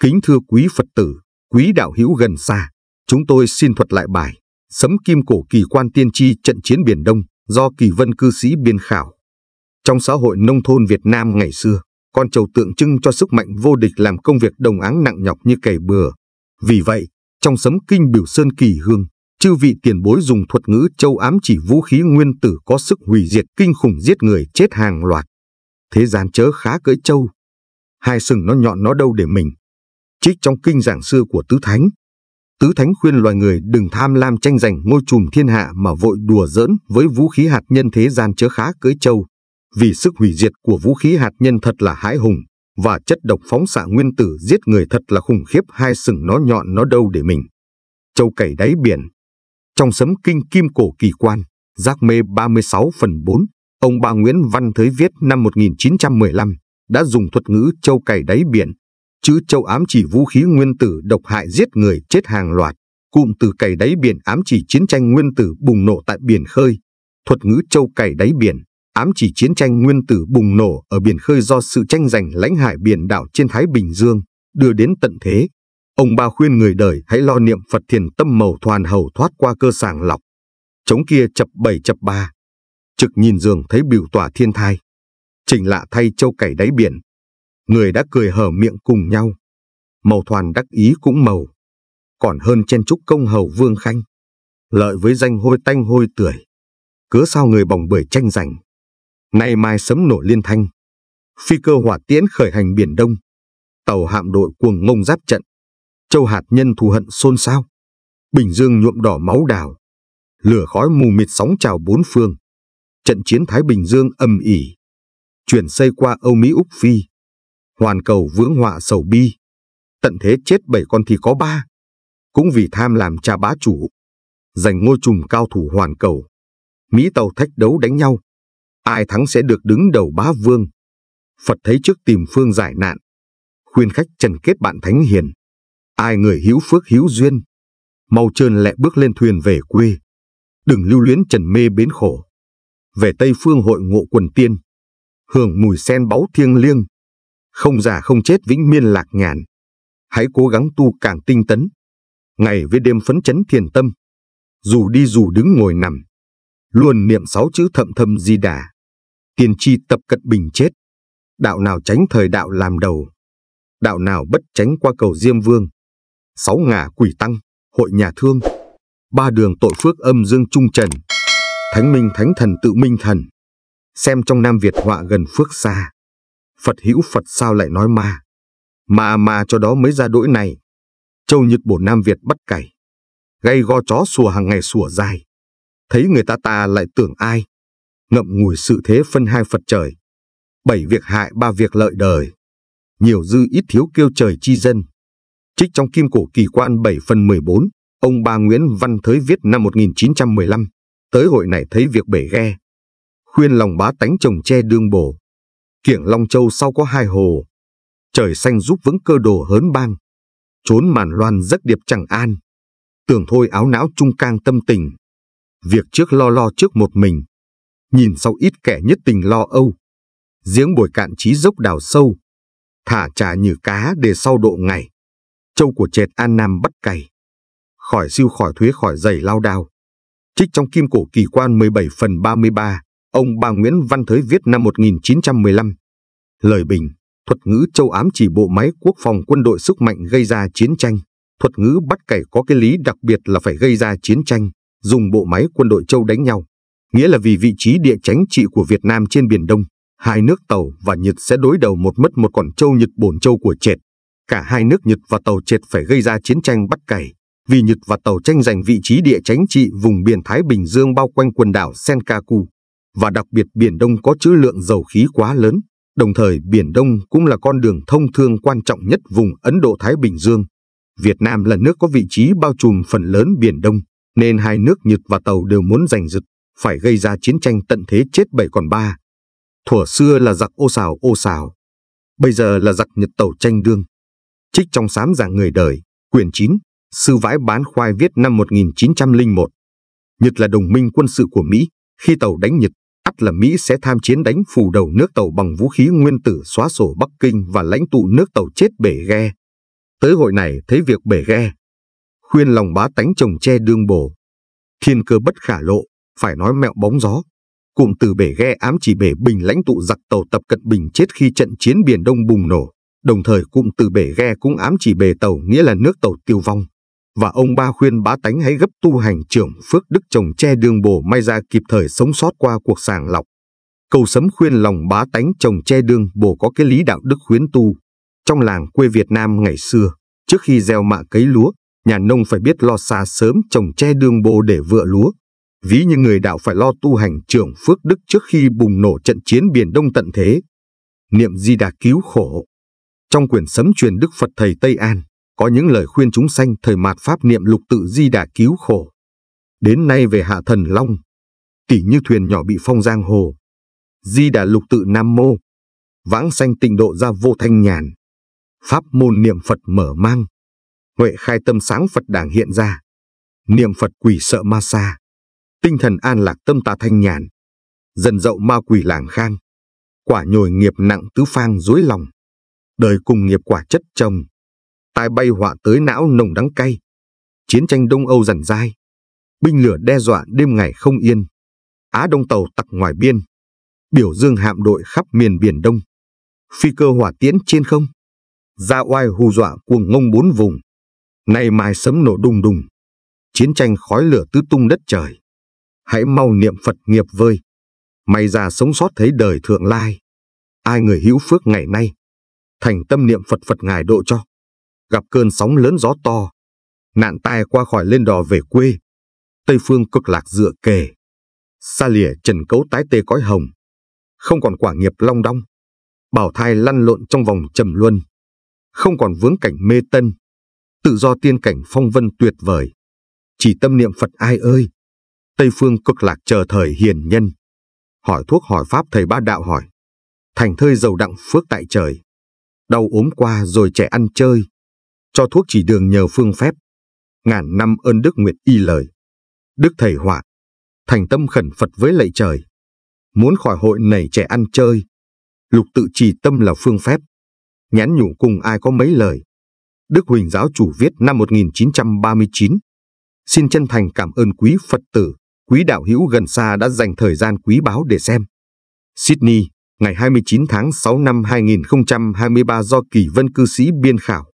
Kính thưa quý Phật tử, quý đạo hữu gần xa, chúng tôi xin thuật lại bài Sấm Kim Cổ Kỳ Quan Tiên Tri Trận Chiến Biển Đông do Kỳ Vân Cư Sĩ biên khảo. Trong xã hội nông thôn Việt Nam ngày xưa, con trâu tượng trưng cho sức mạnh vô địch làm công việc đồng áng nặng nhọc như cày bừa. Vì vậy, trong sấm kinh biểu sơn kỳ hương, chư vị tiền bối dùng thuật ngữ châu ám chỉ vũ khí nguyên tử có sức hủy diệt kinh khủng giết người chết hàng loạt. Thế gian chớ khá cưỡi châu. Hai sừng nó nhọn nó đâu để mình. Trích trong kinh giảng xưa của Tứ Thánh. Tứ Thánh khuyên loài người đừng tham lam tranh giành ngôi trùm thiên hạ mà vội đùa giỡn với vũ khí hạt nhân thế gian chớ khá cưỡi châu. Vì sức hủy diệt của vũ khí hạt nhân thật là hãi hùng, và chất độc phóng xạ nguyên tử giết người thật là khủng khiếp hai sừng nó nhọn nó đâu để mình. Châu cày đáy biển, trong sấm kinh kim cổ kỳ quan, giác mê 36 phần 4, ông bà Nguyễn Văn Thới viết năm 1915 đã dùng thuật ngữ châu cày đáy biển, chữ châu ám chỉ vũ khí nguyên tử độc hại giết người chết hàng loạt, cụm từ cày đáy biển ám chỉ chiến tranh nguyên tử bùng nổ tại biển khơi, thuật ngữ châu cày đáy biển ám chỉ chiến tranh nguyên tử bùng nổ ở biển khơi do sự tranh giành lãnh hải biển đảo trên Thái Bình Dương đưa đến tận thế. Ông ba khuyên người đời hãy lo niệm Phật thiền tâm màu thoàn hầu thoát qua cơ sàng lọc. Chống kia chập bảy chập ba. Trực nhìn giường thấy biểu tỏa thiên thai. Trình lạ thay châu cày đáy biển. Người đã cười hở miệng cùng nhau. Màu thoàn đắc ý cũng màu. Còn hơn chen trúc công hầu vương khanh. Lợi với danh hôi tanh hôi tưởi. Cớ sao người bỏng bưởi tranh giành. Nay mai sấm nổ liên thanh. Phi cơ hỏa tiễn khởi hành biển đông. Tàu hạm đội cuồng ngông giáp trận châu hạt nhân thù hận xôn xao. Bình Dương nhuộm đỏ máu đào. Lửa khói mù mịt sóng trào bốn phương. Trận chiến Thái Bình Dương âm ỉ. Chuyển xây qua Âu Mỹ Úc Phi. Hoàn cầu vướng họa sầu bi. Tận thế chết bảy con thì có ba. Cũng vì tham làm cha bá chủ. Giành ngôi trùm cao thủ hoàn cầu. Mỹ tàu thách đấu đánh nhau. Ai thắng sẽ được đứng đầu bá vương. Phật thấy trước tìm phương giải nạn. Khuyên khách trần kết bạn thánh hiền. Ai người hữu phước hữu duyên, mau trơn lẹ bước lên thuyền về quê. Đừng lưu luyến trần mê bến khổ. Về Tây Phương hội ngộ quần tiên, hưởng mùi sen báu thiêng liêng. Không già không chết vĩnh miên lạc ngàn Hãy cố gắng tu càng tinh tấn. Ngày với đêm phấn chấn thiền tâm. Dù đi dù đứng ngồi nằm. Luôn niệm sáu chữ thậm thâm di đà. Tiền tri tập cận bình chết. Đạo nào tránh thời đạo làm đầu. Đạo nào bất tránh qua cầu Diêm Vương sáu ngả quỷ tăng, hội nhà thương, ba đường tội phước âm dương trung trần, thánh minh thánh thần tự minh thần. Xem trong Nam Việt họa gần phước xa, Phật hữu Phật sao lại nói ma. Mà mà cho đó mới ra đỗi này. Châu Nhật bổ Nam Việt bắt cày. Gây go chó sủa hàng ngày sủa dài. Thấy người ta ta lại tưởng ai. Ngậm ngùi sự thế phân hai Phật trời. Bảy việc hại ba việc lợi đời. Nhiều dư ít thiếu kêu trời chi dân. Trích trong Kim Cổ Kỳ Quan 7 phần 14, ông ba Nguyễn Văn Thới viết năm 1915, tới hội này thấy việc bể ghe. Khuyên lòng bá tánh trồng tre đương bổ. Kiểng Long Châu sau có hai hồ. Trời xanh giúp vững cơ đồ hớn bang. Trốn màn loan giấc điệp chẳng an. Tưởng thôi áo não trung cang tâm tình. Việc trước lo lo trước một mình. Nhìn sau ít kẻ nhất tình lo âu. Giếng bồi cạn trí dốc đào sâu. Thả trà như cá để sau độ ngày. Châu của trệt An Nam bắt cày. Khỏi siêu khỏi thuế khỏi giày lao đao. Trích trong kim cổ kỳ quan 17 phần 33, ông bà Nguyễn Văn Thới viết năm 1915. Lời bình, thuật ngữ châu ám chỉ bộ máy quốc phòng quân đội sức mạnh gây ra chiến tranh. Thuật ngữ bắt cày có cái lý đặc biệt là phải gây ra chiến tranh, dùng bộ máy quân đội châu đánh nhau. Nghĩa là vì vị trí địa chánh trị của Việt Nam trên Biển Đông, hai nước Tàu và Nhật sẽ đối đầu một mất một còn châu Nhật bổn châu của Trệt Cả hai nước Nhật và Tàu triệt phải gây ra chiến tranh bắt cày, vì Nhật và Tàu tranh giành vị trí địa chính trị vùng biển Thái Bình Dương bao quanh quần đảo Senkaku, và đặc biệt Biển Đông có trữ lượng dầu khí quá lớn, đồng thời Biển Đông cũng là con đường thông thương quan trọng nhất vùng Ấn Độ-Thái Bình Dương. Việt Nam là nước có vị trí bao trùm phần lớn Biển Đông, nên hai nước Nhật và Tàu đều muốn giành giật, phải gây ra chiến tranh tận thế chết bảy còn ba. Thuở xưa là giặc ô xào ô xào, bây giờ là giặc Nhật Tàu tranh đương. Trích trong sám giảng người đời, quyển 9, sư vãi bán khoai viết năm 1901. Nhật là đồng minh quân sự của Mỹ, khi tàu đánh Nhật, ắt là Mỹ sẽ tham chiến đánh phủ đầu nước tàu bằng vũ khí nguyên tử xóa sổ Bắc Kinh và lãnh tụ nước tàu chết bể ghe. Tới hội này thấy việc bể ghe. Khuyên lòng bá tánh chồng che đương bổ. Thiên cơ bất khả lộ, phải nói mẹo bóng gió. Cụm từ bể ghe ám chỉ bể bình lãnh tụ giặc tàu tập cận bình chết khi trận chiến Biển Đông bùng nổ. Đồng thời cụm từ bể ghe cũng ám chỉ bể tàu nghĩa là nước tàu tiêu vong. Và ông ba khuyên bá tánh hãy gấp tu hành trưởng phước đức chồng che đường bổ may ra kịp thời sống sót qua cuộc sàng lọc. Cầu sấm khuyên lòng bá tánh chồng che đương bổ có cái lý đạo đức khuyến tu. Trong làng quê Việt Nam ngày xưa, trước khi gieo mạ cấy lúa, nhà nông phải biết lo xa sớm trồng che đương bổ để vựa lúa. Ví như người đạo phải lo tu hành trưởng phước đức trước khi bùng nổ trận chiến biển đông tận thế. Niệm di đà cứu khổ, trong quyển sấm truyền Đức Phật Thầy Tây An, có những lời khuyên chúng sanh thời mạt Pháp niệm lục tự di đà cứu khổ. Đến nay về hạ thần long, tỉ như thuyền nhỏ bị phong giang hồ. Di đà lục tự nam mô, vãng sanh tịnh độ ra vô thanh nhàn. Pháp môn niệm Phật mở mang, huệ khai tâm sáng Phật đảng hiện ra. Niệm Phật quỷ sợ ma xa, tinh thần an lạc tâm tà thanh nhàn. Dần dậu ma quỷ làng khang, quả nhồi nghiệp nặng tứ phang dối lòng đời cùng nghiệp quả chất chồng, tai bay họa tới não nồng đắng cay, chiến tranh Đông Âu dằn dai, binh lửa đe dọa đêm ngày không yên, Á Đông tàu tặc ngoài biên, biểu dương hạm đội khắp miền Biển Đông, phi cơ hỏa tiễn trên không, ra oai hù dọa cuồng ngông bốn vùng, nay mai sấm nổ đùng đùng, chiến tranh khói lửa tứ tung đất trời. Hãy mau niệm Phật nghiệp vơi, may ra sống sót thấy đời thượng lai. Ai người hữu phước ngày nay thành tâm niệm Phật Phật ngài độ cho. Gặp cơn sóng lớn gió to, nạn tai qua khỏi lên đò về quê. Tây phương cực lạc dựa kề. Xa lìa trần cấu tái tê cõi hồng. Không còn quả nghiệp long đong. Bảo thai lăn lộn trong vòng trầm luân. Không còn vướng cảnh mê tân. Tự do tiên cảnh phong vân tuyệt vời. Chỉ tâm niệm Phật ai ơi. Tây phương cực lạc chờ thời hiền nhân. Hỏi thuốc hỏi pháp thầy ba đạo hỏi. Thành thơi giàu đặng phước tại trời đau ốm qua rồi trẻ ăn chơi, cho thuốc chỉ đường nhờ phương phép. Ngàn năm ơn Đức Nguyệt y lời. Đức Thầy Họa, thành tâm khẩn Phật với lạy trời. Muốn khỏi hội nảy trẻ ăn chơi, lục tự trì tâm là phương phép. Nhắn nhủ cùng ai có mấy lời. Đức Huỳnh Giáo Chủ viết năm 1939. Xin chân thành cảm ơn quý Phật tử, quý đạo hữu gần xa đã dành thời gian quý báu để xem. Sydney ngày 29 tháng 6 năm 2023 do Kỳ Vân cư sĩ biên khảo.